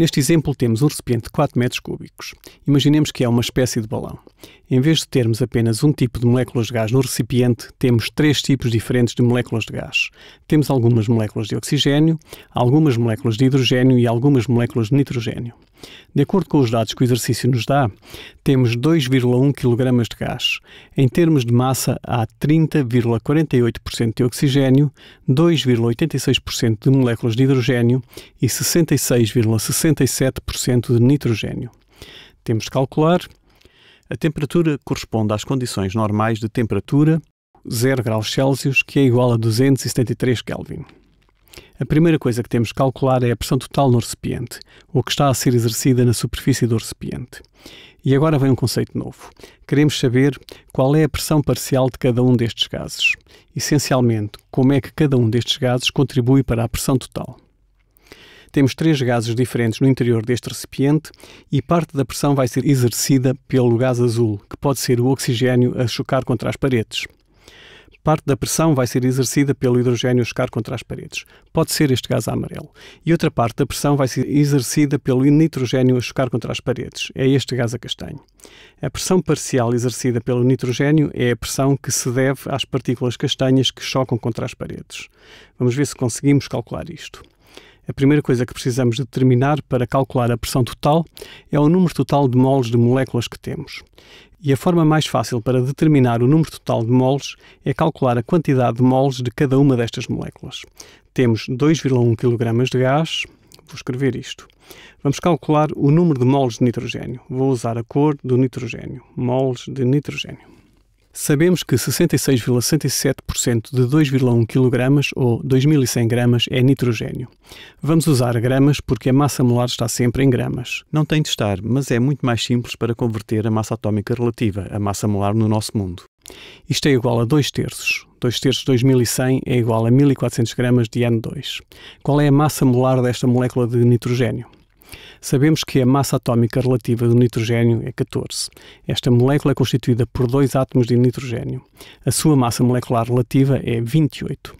Neste exemplo, temos um recipiente de 4 metros cúbicos. Imaginemos que é uma espécie de balão. Em vez de termos apenas um tipo de moléculas de gás no recipiente, temos três tipos diferentes de moléculas de gás. Temos algumas moléculas de oxigênio, algumas moléculas de hidrogênio e algumas moléculas de nitrogênio. De acordo com os dados que o exercício nos dá, temos 2,1 kg de gás. Em termos de massa, há 30,48% de oxigênio, 2,86% de moléculas de hidrogênio e 66,67% de nitrogênio. Temos de calcular. A temperatura corresponde às condições normais de temperatura, 0 graus Celsius, que é igual a 273 Kelvin. A primeira coisa que temos que calcular é a pressão total no recipiente, ou que está a ser exercida na superfície do recipiente. E agora vem um conceito novo. Queremos saber qual é a pressão parcial de cada um destes gases. Essencialmente, como é que cada um destes gases contribui para a pressão total. Temos três gases diferentes no interior deste recipiente e parte da pressão vai ser exercida pelo gás azul, que pode ser o oxigênio a chocar contra as paredes. Parte da pressão vai ser exercida pelo hidrogênio chocar contra as paredes. Pode ser este gás amarelo. E outra parte da pressão vai ser exercida pelo nitrogênio a chocar contra as paredes. É este gás a castanho. A pressão parcial exercida pelo nitrogênio é a pressão que se deve às partículas castanhas que chocam contra as paredes. Vamos ver se conseguimos calcular isto. A primeira coisa que precisamos determinar para calcular a pressão total é o número total de moles de moléculas que temos. E a forma mais fácil para determinar o número total de moles é calcular a quantidade de moles de cada uma destas moléculas. Temos 2,1 kg de gás, vou escrever isto. Vamos calcular o número de moles de nitrogênio. Vou usar a cor do nitrogênio, moles de nitrogênio. Sabemos que 66,67% de 2,1 kg ou 2100 gramas é nitrogênio. Vamos usar gramas porque a massa molar está sempre em gramas. Não tem de estar, mas é muito mais simples para converter a massa atómica relativa, a massa molar no nosso mundo. Isto é igual a 2 terços. 2 terços de 2100 é igual a 1400 gramas de N2. Qual é a massa molar desta molécula de nitrogênio? Sabemos que a massa atómica relativa do nitrogênio é 14. Esta molécula é constituída por dois átomos de nitrogênio. A sua massa molecular relativa é 28.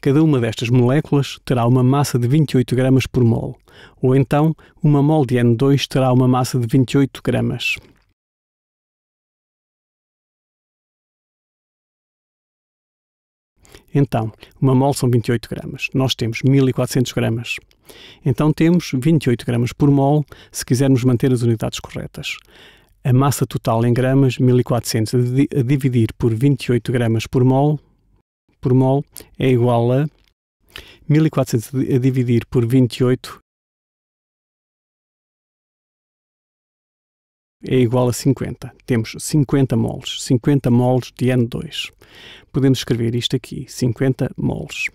Cada uma destas moléculas terá uma massa de 28 gramas por mol, ou então uma mol de N2 terá uma massa de 28 gramas. Então, uma mol são 28 gramas. Nós temos 1400 gramas. Então temos 28 gramas por mol, se quisermos manter as unidades corretas. A massa total em gramas, 1400, a dividir por 28 gramas por mol, por mol é igual a 1400 a dividir por 28 é igual a 50. Temos 50 moles, 50 moles de N2. Podemos escrever isto aqui, 50 moles.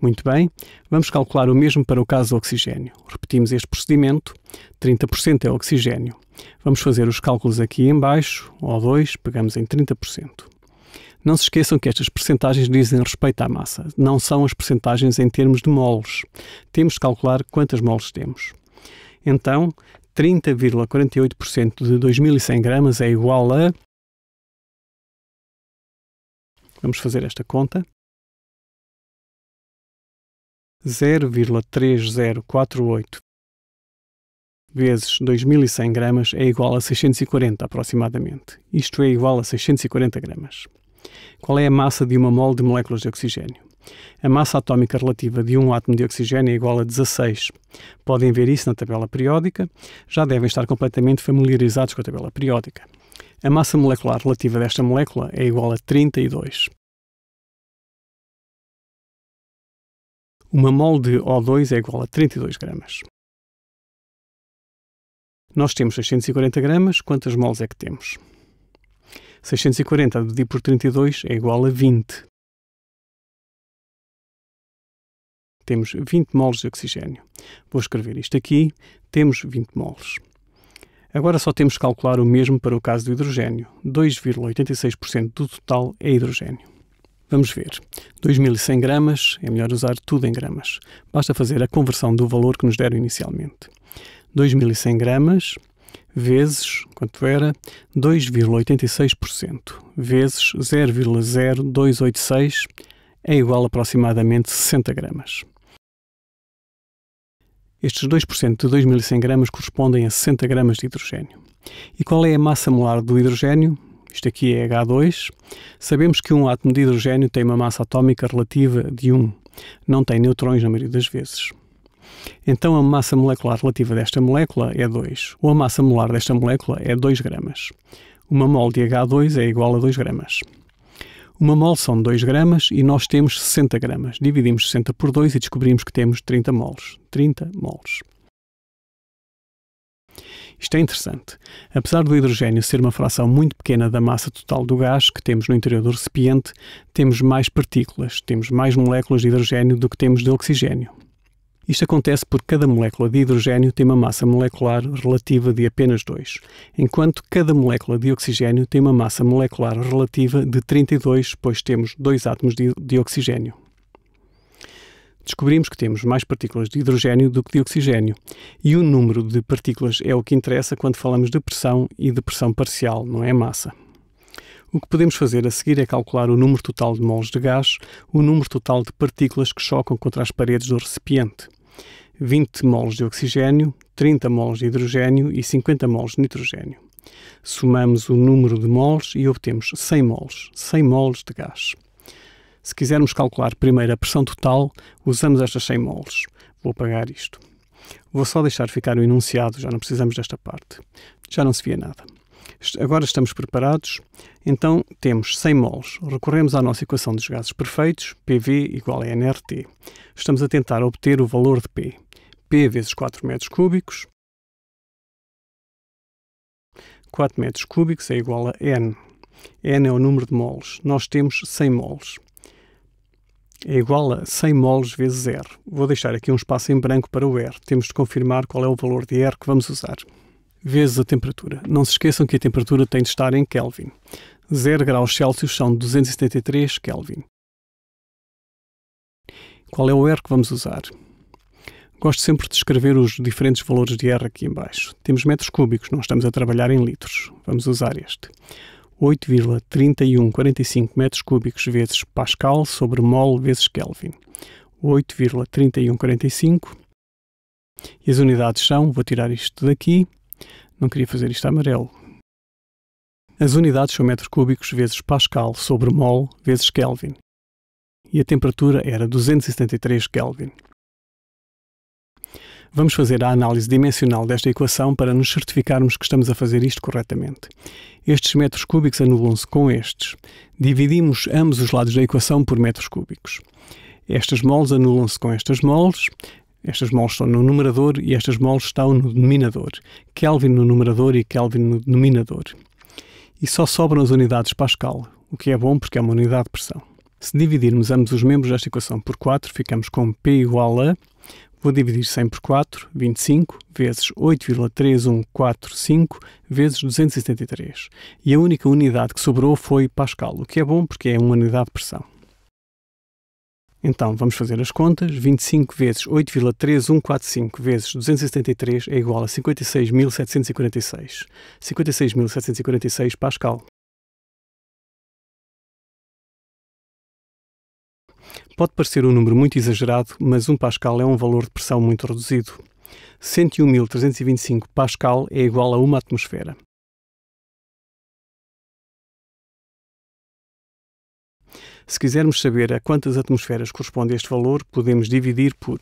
Muito bem, vamos calcular o mesmo para o caso do oxigênio. Repetimos este procedimento, 30% é oxigênio. Vamos fazer os cálculos aqui em baixo, O2, pegamos em 30%. Não se esqueçam que estas percentagens dizem respeito à massa, não são as percentagens em termos de moles. Temos de calcular quantas moles temos. Então, 30,48% de 2100 gramas é igual a. Vamos fazer esta conta. 0,3048 vezes 2100 gramas é igual a 640 aproximadamente. Isto é igual a 640 gramas. Qual é a massa de uma mole de moléculas de oxigênio? A massa atómica relativa de um átomo de oxigênio é igual a 16. Podem ver isso na tabela periódica, já devem estar completamente familiarizados com a tabela periódica. A massa molecular relativa desta molécula é igual a 32. Uma mole de O2 é igual a 32 gramas. Nós temos 640 gramas, quantas moles é que temos? 640 dividido por 32 é igual a 20. Temos 20 moles de oxigênio. Vou escrever isto aqui. Temos 20 moles. Agora só temos que calcular o mesmo para o caso do hidrogênio. 2,86% do total é hidrogênio. Vamos ver. 2100 gramas, é melhor usar tudo em gramas. Basta fazer a conversão do valor que nos deram inicialmente. 2100 gramas vezes, quanto era? 2,86%, vezes 0,0286 é igual a aproximadamente 60 gramas. Estes 2% de 2.100 gramas correspondem a 60 gramas de hidrogênio. E qual é a massa molar do hidrogênio? Isto aqui é H2. Sabemos que um átomo de hidrogênio tem uma massa atómica relativa de 1. Não tem neutrões na maioria das vezes. Então a massa molecular relativa desta molécula é 2, ou a massa molar desta molécula é 2 gramas. Uma mol de H2 é igual a 2 gramas. Uma mol são 2 gramas e nós temos 60 gramas. Dividimos 60 por 2 e descobrimos que temos 30 moles. 30 mols. Isto é interessante. Apesar do hidrogênio ser uma fração muito pequena da massa total do gás que temos no interior do recipiente, temos mais partículas, temos mais moléculas de hidrogênio do que temos de oxigênio. Isto acontece porque cada molécula de hidrogênio tem uma massa molecular relativa de apenas 2, enquanto cada molécula de oxigênio tem uma massa molecular relativa de 32, pois temos dois átomos de, de oxigênio. Descobrimos que temos mais partículas de hidrogênio do que de oxigênio, e o número de partículas é o que interessa quando falamos de pressão e de pressão parcial, não é massa. O que podemos fazer a seguir é calcular o número total de moles de gás, o número total de partículas que chocam contra as paredes do recipiente. 20 moles de oxigênio, 30 moles de hidrogênio e 50 moles de nitrogênio. Somamos o número de moles e obtemos 100 moles, 100 moles de gás. Se quisermos calcular primeiro a pressão total, usamos estas 100 moles. Vou apagar isto. Vou só deixar ficar o enunciado, já não precisamos desta parte. Já não se via nada. Agora estamos preparados, então temos 100 mols. Recorremos à nossa equação dos gases perfeitos, PV igual a nRT. Estamos a tentar obter o valor de P. P vezes 4 metros cúbicos. 4 metros cúbicos é igual a N. N é o número de moles. Nós temos 100 moles. É igual a 100 moles vezes R. Vou deixar aqui um espaço em branco para o R. Temos de confirmar qual é o valor de R que vamos usar vezes a temperatura. Não se esqueçam que a temperatura tem de estar em Kelvin. 0 graus Celsius são 273 Kelvin. Qual é o R que vamos usar? Gosto sempre de escrever os diferentes valores de R aqui embaixo. Temos metros cúbicos, não estamos a trabalhar em litros. Vamos usar este. 8,3145 metros cúbicos vezes Pascal sobre mol vezes Kelvin. 8,3145. E as unidades são, vou tirar isto daqui, não queria fazer isto amarelo. As unidades são metros cúbicos vezes Pascal sobre mol vezes Kelvin. E a temperatura era 273 Kelvin. Vamos fazer a análise dimensional desta equação para nos certificarmos que estamos a fazer isto corretamente. Estes metros cúbicos anulam-se com estes. Dividimos ambos os lados da equação por metros cúbicos. Estas moles anulam-se com estas moles. Estas moles estão no numerador e estas moles estão no denominador. Kelvin no numerador e Kelvin no denominador. E só sobram as unidades Pascal, o que é bom porque é uma unidade de pressão. Se dividirmos ambos os membros desta equação por 4, ficamos com P igual a. Vou dividir 100 por 4, 25, vezes 8,3145, vezes 273. E a única unidade que sobrou foi Pascal, o que é bom porque é uma unidade de pressão. Então, vamos fazer as contas. 25 vezes 8,3145 vezes 273 é igual a 56.746. 56.746 Pascal. Pode parecer um número muito exagerado, mas 1 Pascal é um valor de pressão muito reduzido. 101.325 Pascal é igual a 1 atmosfera. Se quisermos saber a quantas atmosferas corresponde este valor, podemos dividir por.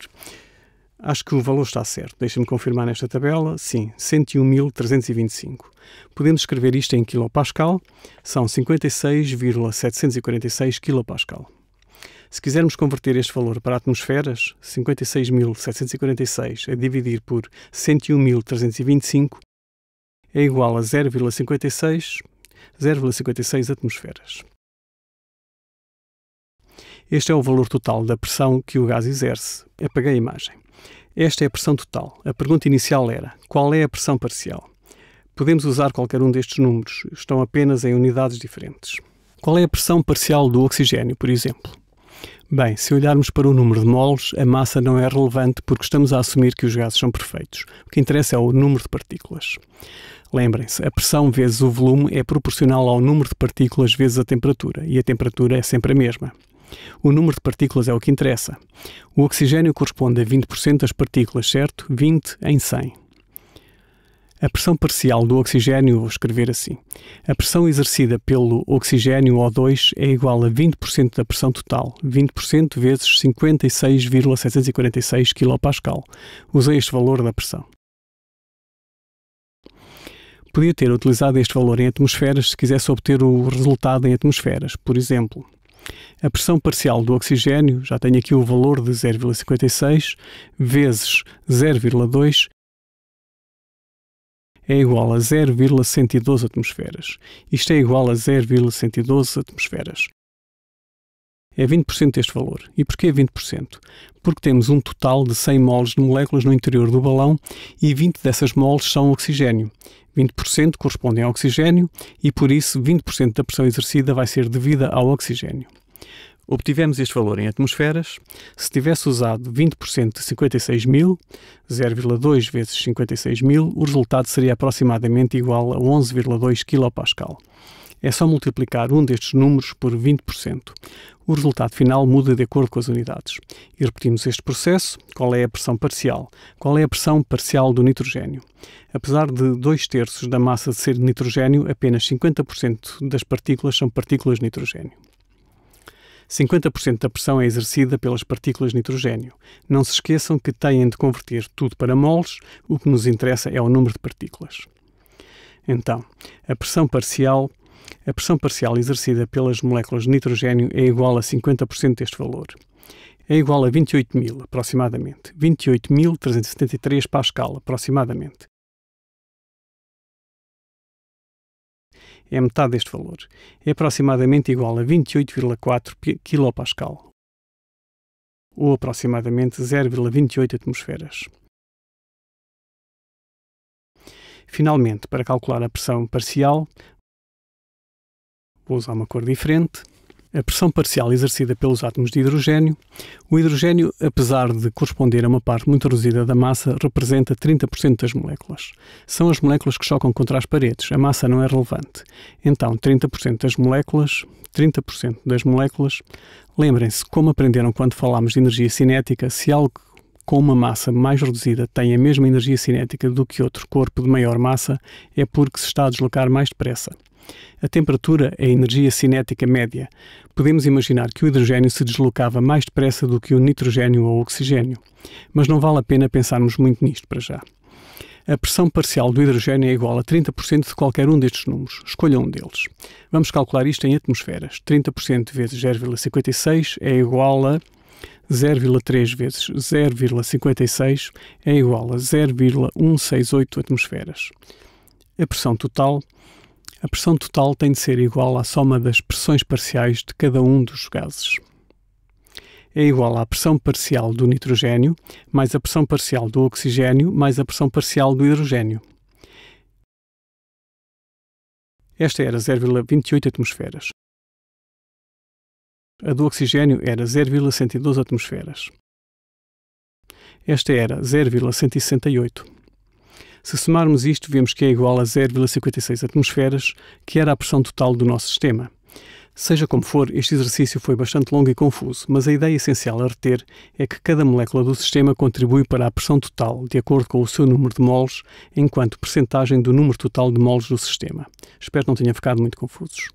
Acho que o valor está certo. Deixa-me confirmar nesta tabela. Sim, 101.325. Podemos escrever isto em quilopascal. São 56,746 quilopascal. Se quisermos converter este valor para atmosferas, 56.746 a é dividir por 101.325 é igual a 0,56 0,56 atmosferas. Este é o valor total da pressão que o gás exerce. Apaguei a imagem. Esta é a pressão total. A pergunta inicial era: qual é a pressão parcial? Podemos usar qualquer um destes números, estão apenas em unidades diferentes. Qual é a pressão parcial do oxigênio, por exemplo? Bem, se olharmos para o número de moles, a massa não é relevante porque estamos a assumir que os gases são perfeitos. O que interessa é o número de partículas. Lembrem-se, a pressão vezes o volume é proporcional ao número de partículas vezes a temperatura, e a temperatura é sempre a mesma. O número de partículas é o que interessa. O oxigênio corresponde a 20% das partículas, certo? 20 em 100. A pressão parcial do oxigênio, vou escrever assim. A pressão exercida pelo oxigênio O2 é igual a 20% da pressão total, 20% vezes 56,746 kPa. Usei este valor da pressão. Podia ter utilizado este valor em atmosferas se quisesse obter o resultado em atmosferas. Por exemplo, a pressão parcial do oxigênio já tenho aqui o valor de 0,56 vezes 0,2 é igual a 0,112 atmosferas. Isto é igual a 0,112 atmosferas. É 20% este valor. E porquê 20%? Porque temos um total de 100 moles de moléculas no interior do balão e 20 dessas moles são oxigênio. 20% correspondem ao oxigênio e, por isso, 20% da pressão exercida vai ser devida ao oxigênio. Obtivemos este valor em atmosferas. Se tivesse usado 20% de 56 mil, 0,2 vezes 56 mil, o resultado seria aproximadamente igual a 11,2 kPa. É só multiplicar um destes números por 20%. O resultado final muda de acordo com as unidades. E repetimos este processo. Qual é a pressão parcial? Qual é a pressão parcial do nitrogênio? Apesar de dois terços da massa de ser de nitrogênio, apenas 50% das partículas são partículas de nitrogênio. 50% da pressão é exercida pelas partículas de nitrogênio. Não se esqueçam que têm de converter tudo para moles, o que nos interessa é o número de partículas. Então, a pressão parcial a pressão parcial exercida pelas moléculas de nitrogênio é igual a 50% deste valor. É igual a 28.000, aproximadamente. 28.373 Pascal, aproximadamente. É metade deste valor. É aproximadamente igual a 28,4 kPa, ou aproximadamente 0,28 atmosferas. Finalmente, para calcular a pressão parcial, vou usar uma cor diferente, a pressão parcial exercida pelos átomos de hidrogênio. O hidrogênio, apesar de corresponder a uma parte muito reduzida da massa, representa 30% das moléculas. São as moléculas que chocam contra as paredes, a massa não é relevante. Então, 30% das moléculas, 30% das moléculas. Lembrem-se como aprenderam quando falámos de energia cinética, se algo com uma massa mais reduzida tem a mesma energia cinética do que outro corpo de maior massa, é porque se está a deslocar mais depressa. A temperatura é a energia cinética média. Podemos imaginar que o hidrogênio se deslocava mais depressa do que o nitrogênio ou o oxigênio, mas não vale a pena pensarmos muito nisto para já. A pressão parcial do hidrogênio é igual a 30% de qualquer um destes números. Escolha um deles. Vamos calcular isto em atmosferas. 30% vezes 0,56 é igual a 0,3 vezes 0,56 é igual a 0,168 atmosferas. A pressão total a pressão total tem de ser igual à soma das pressões parciais de cada um dos gases. É igual à pressão parcial do nitrogênio, mais a pressão parcial do oxigênio, mais a pressão parcial do hidrogênio. Esta era 0,28 atmosferas. A do oxigênio era 0,112 atmosferas. Esta era 0,168. Se somarmos isto, vemos que é igual a 0,56 atmosferas, que era a pressão total do nosso sistema. Seja como for, este exercício foi bastante longo e confuso, mas a ideia essencial a reter é que cada molécula do sistema contribui para a pressão total, de acordo com o seu número de moles, enquanto percentagem do número total de moles do sistema. Espero que não tenha ficado muito confusos.